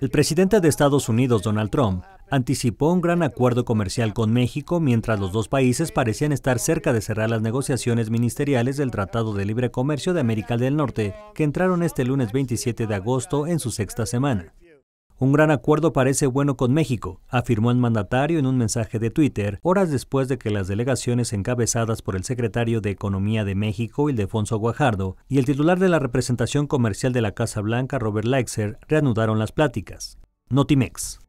El presidente de Estados Unidos, Donald Trump, anticipó un gran acuerdo comercial con México mientras los dos países parecían estar cerca de cerrar las negociaciones ministeriales del Tratado de Libre Comercio de América del Norte, que entraron este lunes 27 de agosto en su sexta semana. Un gran acuerdo parece bueno con México, afirmó el mandatario en un mensaje de Twitter, horas después de que las delegaciones encabezadas por el secretario de Economía de México, Ildefonso Guajardo, y el titular de la representación comercial de la Casa Blanca, Robert Leixer, reanudaron las pláticas. Notimex.